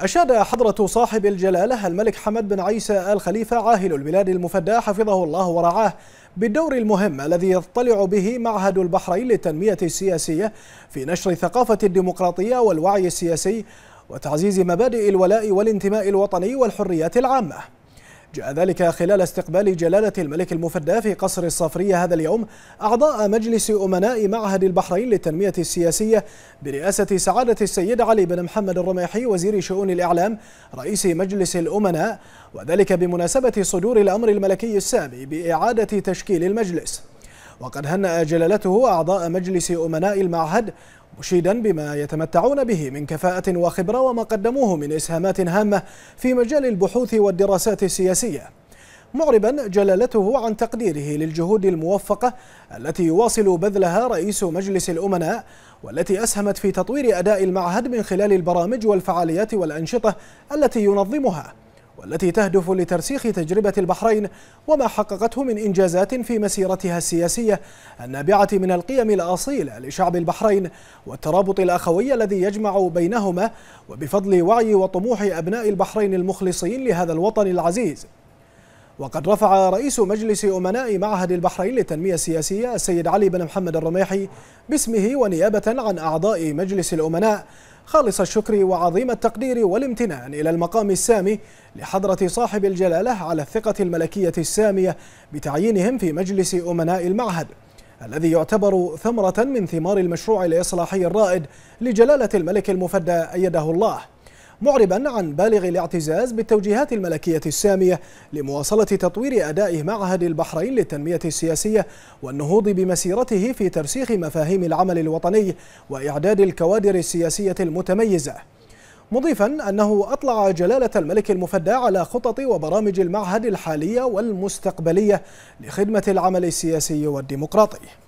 أشاد حضرة صاحب الجلالة الملك حمد بن عيسى آل خليفة عاهل البلاد المفدى حفظه الله ورعاه بالدور المهم الذي يطلع به معهد البحرين للتنمية السياسية في نشر الثقافة الديمقراطية والوعي السياسي وتعزيز مبادئ الولاء والانتماء الوطني والحريات العامة جاء ذلك خلال استقبال جلالة الملك المفدى في قصر الصفرية هذا اليوم أعضاء مجلس أمناء معهد البحرين للتنمية السياسية برئاسة سعادة السيد علي بن محمد الرميحي وزير شؤون الإعلام رئيس مجلس الأمناء وذلك بمناسبة صدور الأمر الملكي السامي بإعادة تشكيل المجلس وقد هنأ جلالته أعضاء مجلس أمناء المعهد مشيدا بما يتمتعون به من كفاءة وخبرة وما قدموه من إسهامات هامة في مجال البحوث والدراسات السياسية معربا جلالته عن تقديره للجهود الموفقة التي يواصل بذلها رئيس مجلس الأمناء والتي أسهمت في تطوير أداء المعهد من خلال البرامج والفعاليات والأنشطة التي ينظمها والتي تهدف لترسيخ تجربة البحرين وما حققته من إنجازات في مسيرتها السياسية النابعة من القيم الأصيلة لشعب البحرين والترابط الأخوي الذي يجمع بينهما وبفضل وعي وطموح أبناء البحرين المخلصين لهذا الوطن العزيز وقد رفع رئيس مجلس أمناء معهد البحرين للتنمية السياسية السيد علي بن محمد الرميحي باسمه ونيابة عن أعضاء مجلس الأمناء خالص الشكر وعظيم التقدير والامتنان إلى المقام السامي لحضرة صاحب الجلالة على الثقة الملكية السامية بتعيينهم في مجلس أمناء المعهد الذي يعتبر ثمرة من ثمار المشروع الإصلاحي الرائد لجلالة الملك المفدى أيده الله معربا عن بالغ الاعتزاز بالتوجيهات الملكية السامية لمواصلة تطوير أداء معهد البحرين للتنمية السياسية والنهوض بمسيرته في ترسيخ مفاهيم العمل الوطني وإعداد الكوادر السياسية المتميزة مضيفا أنه أطلع جلالة الملك المفدى على خطط وبرامج المعهد الحالية والمستقبلية لخدمة العمل السياسي والديمقراطي